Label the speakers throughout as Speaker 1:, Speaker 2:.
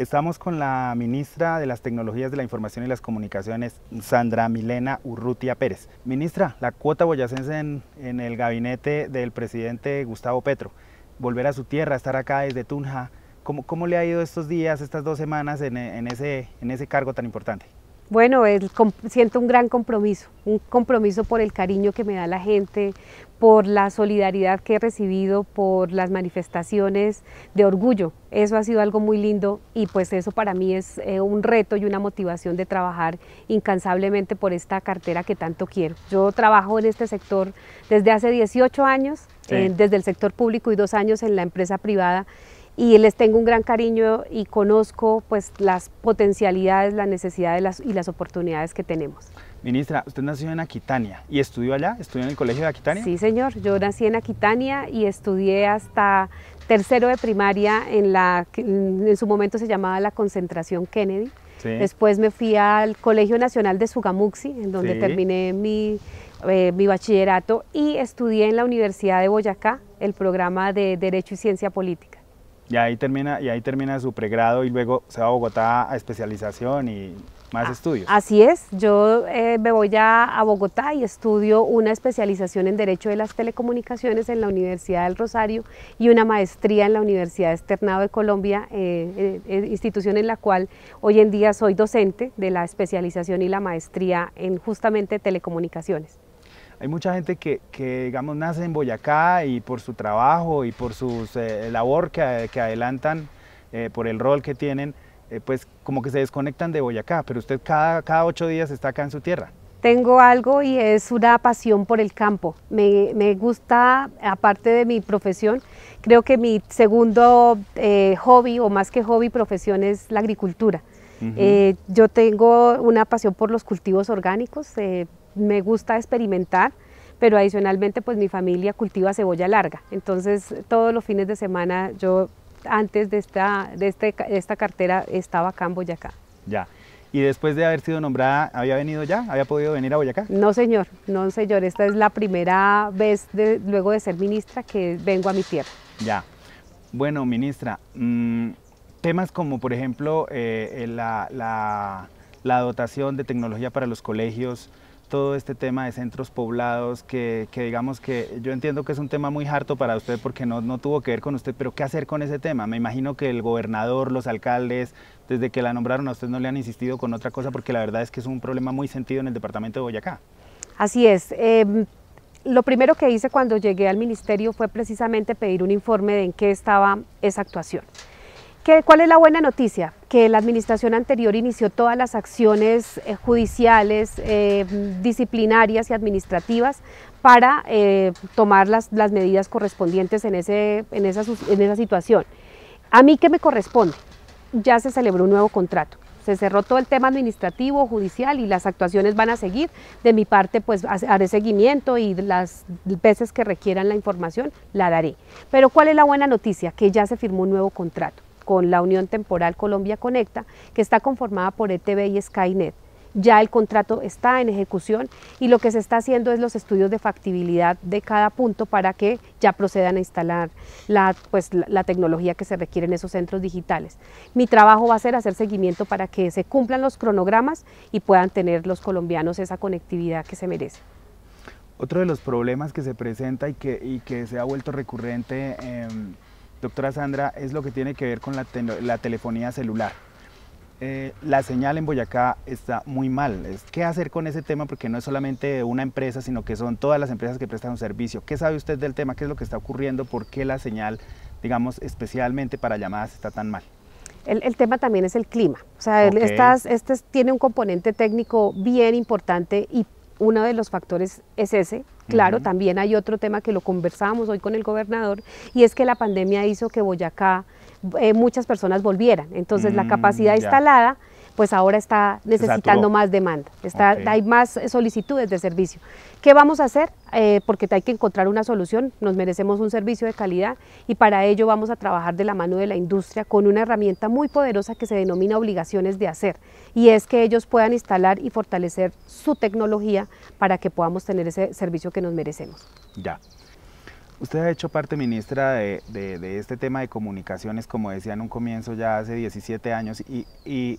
Speaker 1: Estamos con la ministra de las Tecnologías de la Información y las Comunicaciones, Sandra Milena Urrutia Pérez. Ministra, la cuota boyacense en, el gabinete del presidente Gustavo Petro, volver a su tierra, estar acá desde Tunja, ¿cómo, le ha ido estos días, estas dos semanas en ese cargo tan importante?
Speaker 2: Bueno, siento un gran compromiso, un compromiso por el cariño que me da la gente, por la solidaridad que he recibido, por las manifestaciones de orgullo. Eso ha sido algo muy lindo y pues eso para mí es eh, un reto y una motivación de trabajar incansablemente por esta cartera que tanto quiero. Yo trabajo en este sector desde hace 18 años, desde el sector público y dos años en la empresa privada y les tengo un gran cariño y conozco pues las potencialidades, las necesidades y las oportunidades que tenemos.
Speaker 1: Ministra, usted nació en Aquitania y estudió allá, estudió en el colegio de Aquitania. Sí,
Speaker 2: señor, yo nací en Aquitania y estudié hasta tercero de primaria en la en su momento se llamaba la concentración Kennedy. Después me fui al Colegio Nacional de Sugamuxi, en donde terminé mi, eh, mi bachillerato y estudié en la Universidad de Boyacá el programa de Derecho y Ciencia Política.
Speaker 1: Y ahí termina, y ahí termina su pregrado y luego se va a Bogotá a especialización y más estudios.
Speaker 2: Así es, yo eh, me voy ya a Bogotá y estudio una especialización en Derecho de las Telecomunicaciones en la Universidad del Rosario y una maestría en la Universidad Externado de Colombia, eh, eh, institución en la cual hoy en día soy docente de la especialización y la maestría en justamente telecomunicaciones.
Speaker 1: Hay mucha gente que, digamos, nace en Boyacá y por su trabajo y por su eh, labor que, adelantan, eh, por el rol que tienen, eh, pues como que se desconectan de Boyacá, pero usted cada, cada ocho días está acá en su tierra.
Speaker 2: Tengo algo y es una pasión por el campo. Me, me gusta, aparte de mi profesión, creo que mi segundo hobby, o más que hobby, profesión es la agricultura. yo tengo una pasión por los cultivos orgánicos me gusta experimentar, pero adicionalmente pues mi familia cultiva cebolla larga, entonces todos los fines de semana yo antes de esta, de este, esta cartera estaba acá en Boyacá.
Speaker 1: Ya. ¿Y después de haber sido nombrada, había venido ya? ¿Había podido venir a Boyacá?
Speaker 2: No, señor, no, señor. Esta es la primera vez luego de ser ministra que vengo a mi tierra.
Speaker 1: Ya. Bueno, ministra, mm, temas como, por ejemplo, eh, eh, la, la, dotación de tecnología para los colegios, todo este tema de centros poblados, que, digamos que yo entiendo que es un tema muy harto para usted porque no, tuvo que ver con usted, pero ¿qué hacer con ese tema? Me imagino que el gobernador, los alcaldes, desde que la nombraron a usted no le han insistido con otra cosa porque la verdad es que es un problema muy sentido en el departamento de Boyacá.
Speaker 2: Así es. Em, lo primero que hice cuando llegué al ministerio fue precisamente pedir un informe de en qué estaba esa actuación. ¿Cuál es la buena noticia? Que la administración anterior inició todas las acciones eh, judiciales, eh, disciplinarias y administrativas para eh, tomar las, medidas correspondientes en, esa, en esa situación. ¿A mí qué me corresponde? Ya se celebró un nuevo contrato se cerró todo el tema administrativo, judicial y las actuaciones van a seguir. De mi parte, pues haré seguimiento y las veces que requieran la información la daré. Pero ¿cuál es la buena noticia? Que ya se firmó un nuevo contrato con la Unión Temporal Colombia Conecta, que está conformada por ETV y Skynet. Ya el contrato está en ejecución y lo que se está haciendo es los estudios de factibilidad de cada punto para que ya procedan a instalar la, pues, la, tecnología que se requiere en esos centros digitales. Mi trabajo va a ser hacer seguimiento para que se cumplan los cronogramas y puedan tener los colombianos esa conectividad que se merece.
Speaker 1: Otro de los problemas que se presenta y que, que se ha vuelto recurrente doctora Sandra, es lo que tiene que ver con la, telefonía celular. Eh, la señal en Boyacá está muy mal. ¿Qué hacer con ese tema? Porque no es solamente una empresa, sino que son todas las empresas que prestan un servicio. ¿Qué sabe usted del tema? ¿Qué es lo que está ocurriendo? ¿Por qué la señal, digamos, especialmente para llamadas está tan mal?
Speaker 2: El, tema también es el clima. O sea, estas, este tiene un componente técnico bien importante y uno de los factores es ese. Claro, también hay otro tema que lo conversábamos hoy con el gobernador y es que la pandemia hizo que Boyacá eh, muchas personas volvieran. Entonces la mm, capacidad instalada pues ahora está necesitando más demanda, está, hay más solicitudes de servicio. ¿Qué vamos a hacer? Eh, porque hay que encontrar una solución, nos merecemos un servicio de calidad y para ello vamos a trabajar de la mano de la industria con una herramienta muy poderosa que se denomina obligaciones de hacer y es que ellos puedan instalar y fortalecer su tecnología para que podamos tener ese servicio que nos merecemos.
Speaker 1: Ya. Usted ha hecho parte, ministra, de, este tema de comunicaciones, como decía en un comienzo, ya hace 17 años y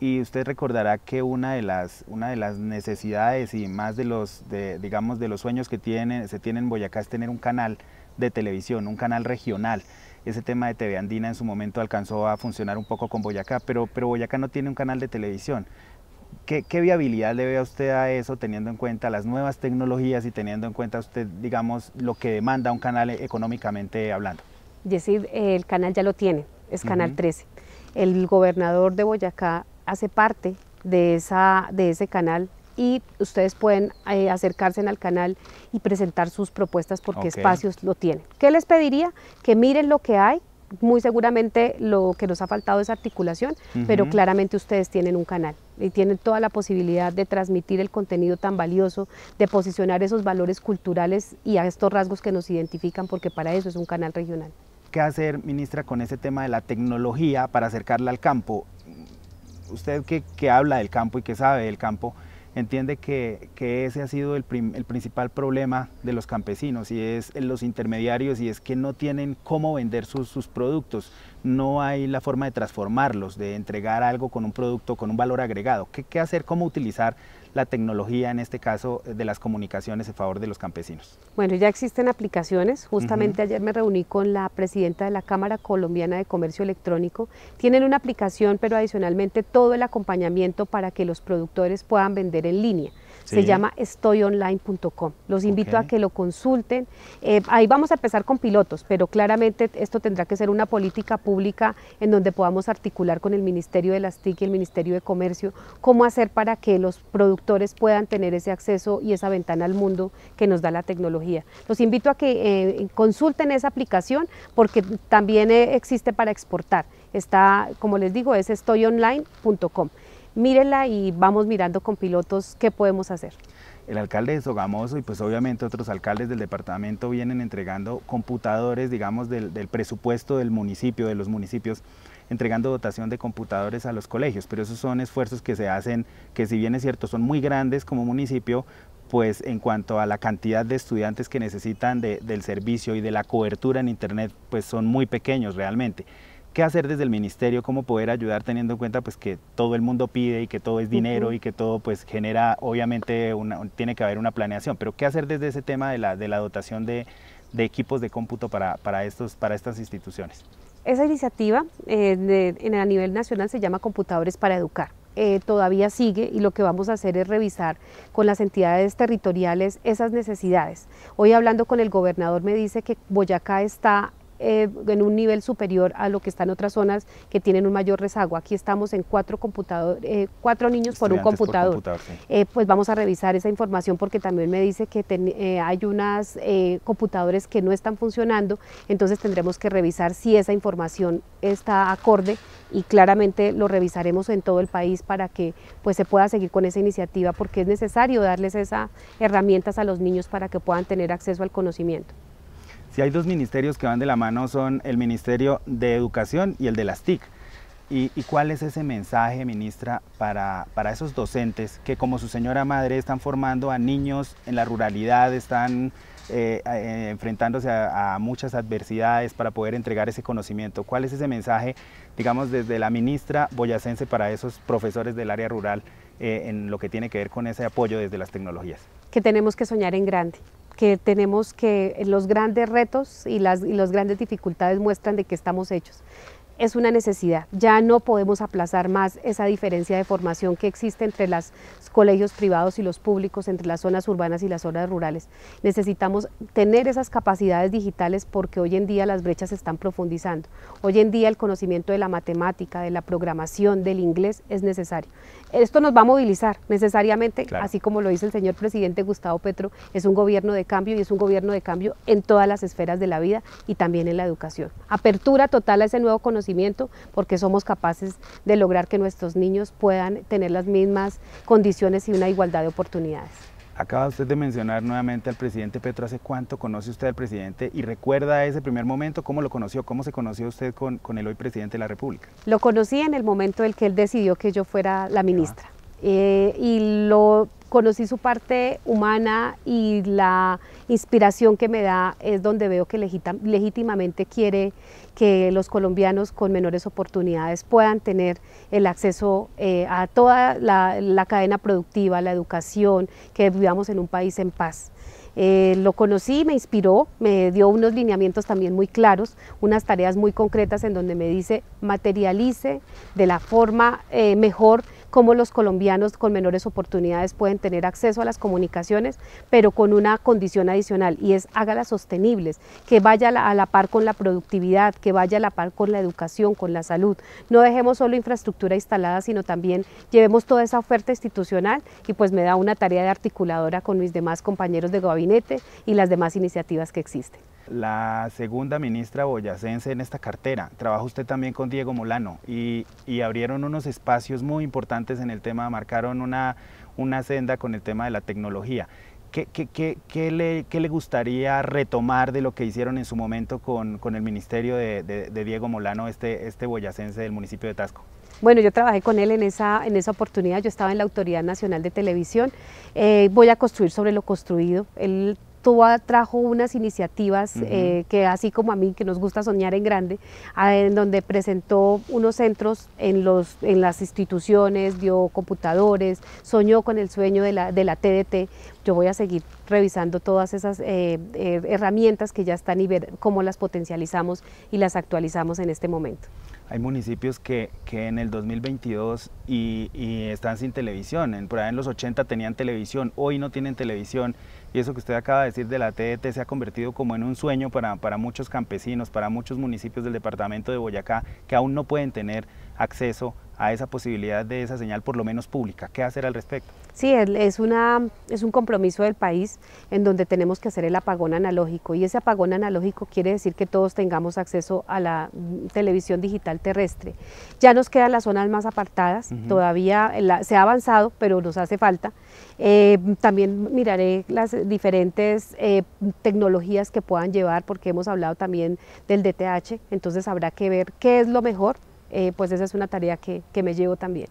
Speaker 1: y usted recordará que una de las, una de las necesidades y más de los, digamos, de los sueños que tiene, se tiene en Boyacá es tener un canal de televisión, un canal regional. Ese tema de TV Andina en su momento alcanzó a funcionar un poco con Boyacá, pero, pero Boyacá no tiene un canal de televisión. ¿Qué, viabilidad le ve a usted a eso teniendo en cuenta las nuevas tecnologías y teniendo en cuenta usted, digamos, lo que demanda un canal económicamente hablando?
Speaker 2: Yesid, el canal ya lo tiene, es Canal 13. El gobernador de Boyacá hace parte de, esa, de ese canal y ustedes pueden eh, acercarse al canal y presentar sus propuestas porque espacios lo tienen. ¿Qué les pediría? Que miren lo que hay. Muy seguramente lo que nos ha faltado es articulación, pero claramente ustedes tienen un canal y tienen toda la posibilidad de transmitir el contenido tan valioso, de posicionar esos valores culturales y a estos rasgos que nos identifican, porque para eso es un canal regional.
Speaker 1: ¿Qué hacer, ministra, con ese tema de la tecnología para acercarla al campo? usted que, habla del campo y que sabe del campo, entiende que, ese ha sido el, principal problema de los campesinos y es los intermediarios y es que no tienen cómo vender sus productos, no hay la forma de transformarlos, de entregar algo con un producto, con un valor agregado. ¿Qué, hacer? ¿Cómo utilizar la tecnología, en este caso eh, de las comunicaciones, a favor de los campesinos?
Speaker 2: Bueno, ya existen aplicaciones. Justamente ayer me reuní con la presidenta de la Cámara Colombiana de Comercio Electrónico. Tienen una aplicación, pero adicionalmente todo el acompañamiento para que los productores puedan vender en línea. Se llama estoyonline.com. Los invito a que lo consulten. Eh, ahí vamos a empezar con pilotos, pero claramente esto tendrá que ser una política pública en donde podamos articular con el Ministerio de las TIC y el Ministerio de Comercio cómo hacer para que los productores puedan tener ese acceso y esa ventana al mundo que nos da la tecnología. Los invito a que eh, consulten esa aplicación porque también eh, existe para exportar. Está, como les digo, es estoyonline.com mírela y vamos mirando con pilotos qué podemos hacer.
Speaker 1: El alcalde de Sogamoso y pues obviamente otros alcaldes del departamento vienen entregando computadores, digamos, del, presupuesto del municipio, de los municipios entregando dotación de computadores a los colegios, pero esos son esfuerzos que se hacen, que si bien es cierto son muy grandes como municipio, pues en cuanto a la cantidad de estudiantes que necesitan del servicio y de la cobertura en Internet, pues son muy pequeños realmente qué hacer desde el ministerio, cómo poder ayudar teniendo en cuenta pues que todo el mundo pide y que todo es dinero y que todo pues genera obviamente tiene que haber una planeación, pero qué hacer desde ese tema de la, de la dotación de, equipos de cómputo para, para, estos, para estas instituciones.
Speaker 2: Esa iniciativa eh, en, a nivel nacional se llama Computadores para Educar. Eh, todavía sigue y lo que vamos a hacer es revisar con las entidades territoriales esas necesidades. Hoy hablando con el gobernador me dice que Boyacá está eh, en un nivel superior a lo que está en otras zonas que tienen un mayor rezago. Aquí estamos en cuatro, computador, eh, cuatro niños por un computador. Eh, pues vamos a revisar esa información porque también me dice que hay unas computadores que no están funcionando, entonces tendremos que revisar si esa información está acorde y claramente lo revisaremos en todo el país para que pues, se pueda seguir con esa iniciativa porque es necesario darles esas herramientas a los niños para que puedan tener acceso al conocimiento.
Speaker 1: Y hay dos ministerios que van de la mano son el Ministerio de Educación y el de las TIC. ¿Y, cuál es ese mensaje, ministra, para, esos docentes que como su señora madre están formando a niños en la ruralidad, están eh, eh, enfrentándose a, muchas adversidades para poder entregar ese conocimiento? ¿Cuál es ese mensaje, digamos, desde la ministra boyacense para esos profesores del área rural eh, en lo que tiene que ver con ese apoyo desde las tecnologías.
Speaker 2: Que tenemos que soñar en grande, que tenemos que los grandes retos y, las, y las grandes dificultades muestran de que estamos hechos es una necesidad. Ya no podemos aplazar más esa diferencia de formación que existe entre los colegios privados y los públicos, entre las zonas urbanas y las zonas rurales. Necesitamos tener esas capacidades digitales porque hoy en día las brechas se están profundizando. Hoy en día el conocimiento de la matemática, de la programación, del inglés es necesario. Esto nos va a movilizar necesariamente, así como lo dice el señor presidente Gustavo Petro, es un gobierno de cambio y es un gobierno de cambio en todas las esferas de la vida y también en la educación. Apertura total a ese nuevo conocimiento porque somos capaces de lograr que nuestros niños puedan tener las mismas condiciones y una igualdad de oportunidades.
Speaker 1: Acaba usted de mencionar nuevamente al presidente Petro. ¿Hace cuánto conoce usted al presidente y recuerda ese primer momento? ¿Cómo lo conoció? ¿Cómo se conoció usted con, el hoy presidente de la República?
Speaker 2: Lo conocí en el momento en que él decidió que yo fuera la ministra. Ah. Eh, y lo conocí su parte humana y la inspiración que me da es donde veo que legítimamente quiere que los colombianos con menores oportunidades puedan tener el acceso eh, a toda la, cadena productiva, la educación, que vivamos en un país en paz. Eh, lo conocí, me inspiró, me dio unos lineamientos también muy claros, unas tareas muy concretas en donde me dice materialice de la forma eh, mejor cómo los colombianos con menores oportunidades pueden tener acceso a las comunicaciones, pero con una condición adicional y es hágalas sostenibles, que vaya a la par con la productividad, que vaya a la par con la educación, con la salud. No dejemos solo infraestructura instalada, sino también llevemos toda esa oferta institucional y pues me da una tarea de articuladora con mis demás compañeros de gabinete y las demás iniciativas que existen
Speaker 1: la segunda ministra boyacense en esta cartera. Trabaja usted también con Diego Molano y, y abrieron unos espacios muy importantes en el tema, marcaron una, una senda con el tema de la tecnología. ¿Qué, qué, qué, qué le, gustaría retomar de lo que hicieron en su momento con, con el ministerio de, de, Diego Molano, este, este boyacense del municipio de Tasco?
Speaker 2: Bueno, yo trabajé con él en esa, en esa oportunidad, yo estaba en la Autoridad Nacional de Televisión, eh, voy a construir sobre lo construido, él trajo unas iniciativas eh, que así como a mí, que nos gusta soñar en grande, en donde presentó unos centros en, los, en las instituciones, dio computadores, soñó con el sueño de la, TDT. Yo voy a seguir revisando todas esas eh, eh, herramientas que ya están y ver cómo las potencializamos y las actualizamos en este momento.
Speaker 1: Hay municipios que, en el 2022 y, están sin televisión, por ahí en los 80 tenían televisión, hoy no tienen televisión y eso que usted acaba de decir de la TET e se ha convertido como en un sueño para, para muchos campesinos, para muchos municipios del departamento de Boyacá que aún no pueden tener acceso a esa posibilidad de esa señal, por lo menos pública. ¿Qué hacer al respecto?
Speaker 2: Sí, es, una, es un compromiso del país en donde tenemos que hacer el apagón analógico y ese apagón analógico quiere decir que todos tengamos acceso a la mm, televisión digital terrestre. Ya nos quedan las zonas más apartadas, todavía se ha avanzado, pero nos hace falta. Eh, también miraré las diferentes eh, tecnologías que puedan llevar, porque hemos hablado también del DTH, entonces habrá que ver qué es lo mejor eh, pues esa es una tarea que, que me llevo también.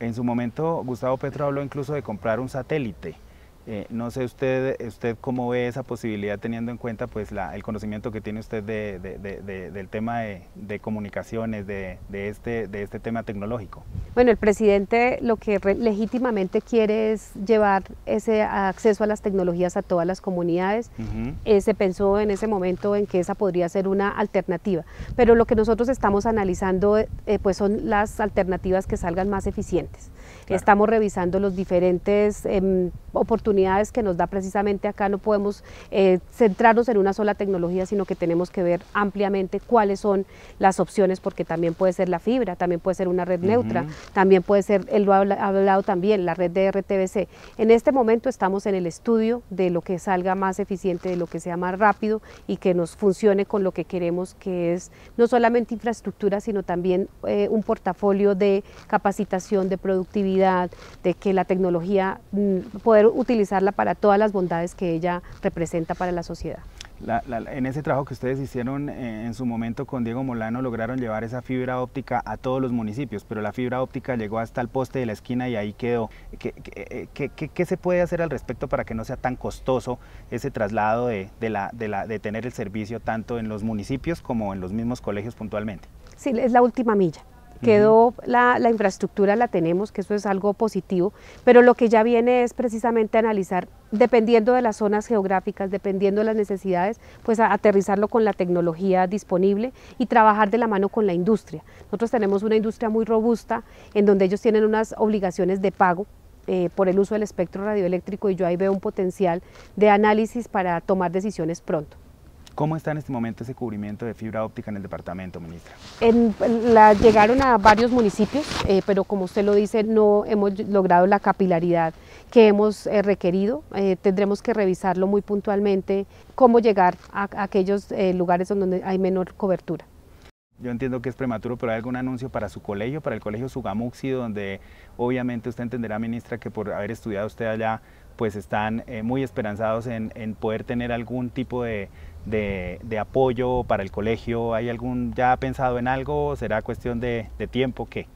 Speaker 1: En su momento Gustavo Petro habló incluso de comprar un satélite. Eh, no sé usted, usted cómo ve esa posibilidad teniendo en cuenta pues el conocimiento que tiene usted del tema de, comunicaciones, de, este, de este tema tecnológico.
Speaker 2: Bueno, el presidente lo que legítimamente quiere es llevar ese acceso a las tecnologías a todas las comunidades. Eh, se pensó en ese momento en que esa podría ser una alternativa, pero lo que nosotros estamos analizando eh, pues son las alternativas que salgan más eficientes. Estamos revisando las diferentes em, oportunidades que nos da precisamente acá. No podemos eh, centrarnos en una sola tecnología, sino que tenemos que ver ampliamente cuáles son las opciones, porque también puede ser la fibra, también puede ser una red neutra, también puede ser, él lo ha hablado también, la red de RTBC. En este momento estamos en el estudio de lo que salga más eficiente, de lo que sea más rápido y que nos funcione con lo que queremos, que es no solamente infraestructura, sino también eh, un portafolio de capacitación, de productividad de que la tecnología, mm, poder utilizarla para todas las bondades que ella representa para la sociedad.
Speaker 1: en ese trabajo que ustedes hicieron eh, en su momento con Diego Molano lograron llevar esa fibra óptica a todos los municipios, pero la fibra óptica llegó hasta el poste de la esquina y ahí quedó. ¿Qué, eh, qué, qué, qué se puede hacer al respecto para que no sea tan costoso ese traslado de, de, la, de, la, de tener el servicio tanto en los municipios como en los mismos colegios puntualmente?
Speaker 2: Sí, es la última milla quedó la, infraestructura, la tenemos, que eso es algo positivo, pero lo que ya viene es precisamente analizar, dependiendo de las zonas geográficas, dependiendo de las necesidades, pues aterrizarlo con la tecnología disponible y trabajar de la mano con la industria. Nosotros tenemos una industria muy robusta en donde ellos tienen unas obligaciones de pago. Eh, por el uso del espectro radioeléctrico y yo ahí veo un potencial de análisis para tomar decisiones pronto.
Speaker 1: ¿Cómo está en este momento ese cubrimiento de fibra óptica en el departamento, ministra?
Speaker 2: la, llegaron a varios municipios, eh, pero como usted lo dice, no hemos logrado la capilaridad que hemos eh, requerido. Eh, tendremos que revisarlo muy puntualmente, cómo llegar a, aquellos lugares donde hay menor cobertura.
Speaker 1: Yo entiendo que es prematuro, pero ¿hay algún anuncio para su colegio, para el colegio Sugamuxi, donde obviamente usted entenderá, ministra, que por haber estudiado usted allá, pues están muy esperanzados en, poder tener algún tipo de, de, apoyo para el colegio? ¿Hay algún ya pensado en algo? ¿Será cuestión de, de tiempo que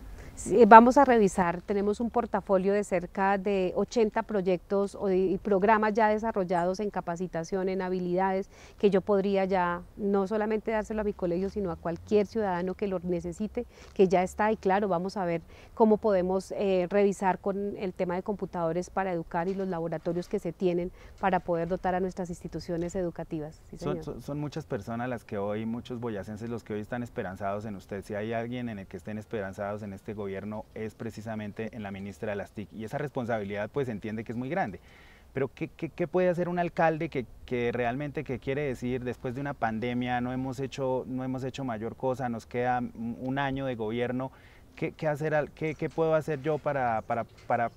Speaker 2: Vamos a revisar, tenemos un portafolio de cerca de 80 proyectos y programas ya desarrollados en capacitación, en habilidades, que yo podría ya no solamente dárselo a mi colegio, sino a cualquier ciudadano que lo necesite, que ya está. Y claro, vamos a ver cómo podemos eh, revisar con el tema de computadores para educar y los laboratorios que se tienen para poder dotar a nuestras instituciones educativas. Son,
Speaker 1: son, muchas personas las que hoy, muchos boyacenses los que hoy están esperanzados en usted. Si hay alguien en el que estén esperanzados en este gobierno, es precisamente en la ministra de las TIC y esa responsabilidad pues entiende que es muy grande. Pero ¿qué, puede hacer un alcalde que, realmente que quiere decir después de una pandemia no hemos hecho, no hemos hecho mayor cosa, nos queda un año de gobierno? ¿Qué, qué hacer, qué, puedo hacer yo para, para, para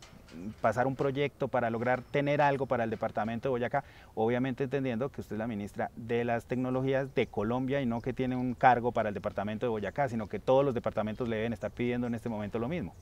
Speaker 1: pasar un proyecto, para lograr tener algo para el departamento de Boyacá, obviamente entendiendo que usted es la ministra de las tecnologías de Colombia y no que tiene un cargo para el departamento de Boyacá, sino que todos los departamentos le deben estar pidiendo en este momento lo mismo.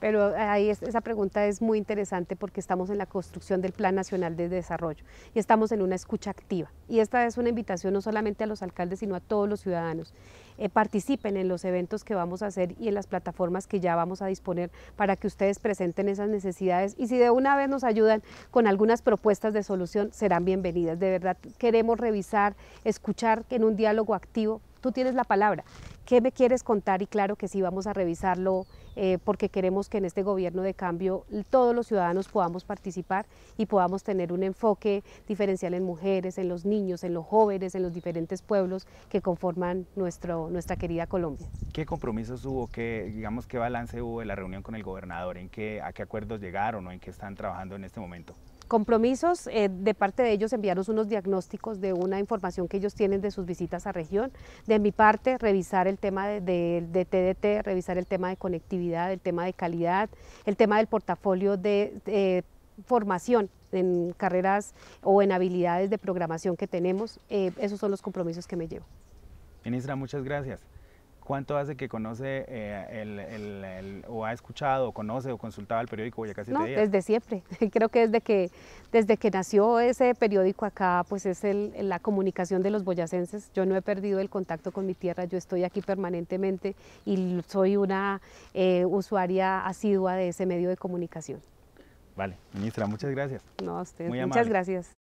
Speaker 2: Pero eh, ahí esa pregunta es muy interesante porque estamos en la construcción del Plan Nacional de Desarrollo y estamos en una escucha activa. Y esta es una invitación no solamente a los alcaldes, sino a todos los ciudadanos. Eh, participen en los eventos que vamos a hacer y en las plataformas que ya vamos a disponer para que ustedes presenten esas necesidades. Y si de una vez nos ayudan con algunas propuestas de solución, serán bienvenidas. De verdad, queremos revisar, escuchar en un diálogo activo tú tienes la palabra ¿Qué me quieres contar? Y claro que sí, vamos a revisarlo eh, porque queremos que en este gobierno de cambio todos los ciudadanos podamos participar y podamos tener un enfoque diferencial en mujeres, en los niños, en los jóvenes, en los diferentes pueblos que conforman nuestro, nuestra querida Colombia.
Speaker 1: ¿Qué compromisos hubo? ¿Qué, digamos, qué balance hubo en la reunión con el gobernador? ¿En ¿A qué acuerdos llegaron o en qué están trabajando en este momento?
Speaker 2: compromisos eh, de parte de ellos enviarnos unos diagnósticos de una información que ellos tienen de sus visitas a región. De mi parte, revisar el tema de, TDT, revisar el tema de conectividad, el tema de calidad, el tema del portafolio de, formación en carreras o en habilidades de programación que tenemos. Eh, esos son los compromisos que me llevo.
Speaker 1: Ministra, muchas gracias. ¿Cuánto hace que conoce eh, el, o ha escuchado, o conoce o consultaba el periódico Boyacá no, Desde
Speaker 2: siempre. Creo que desde que desde que nació ese periódico acá, pues es la comunicación de los boyacenses. Yo no he perdido el contacto con mi tierra. Yo estoy aquí permanentemente y soy una eh, usuaria asidua de ese medio de comunicación.
Speaker 1: Vale, ministra, muchas gracias. No, usted. muchas
Speaker 2: gracias.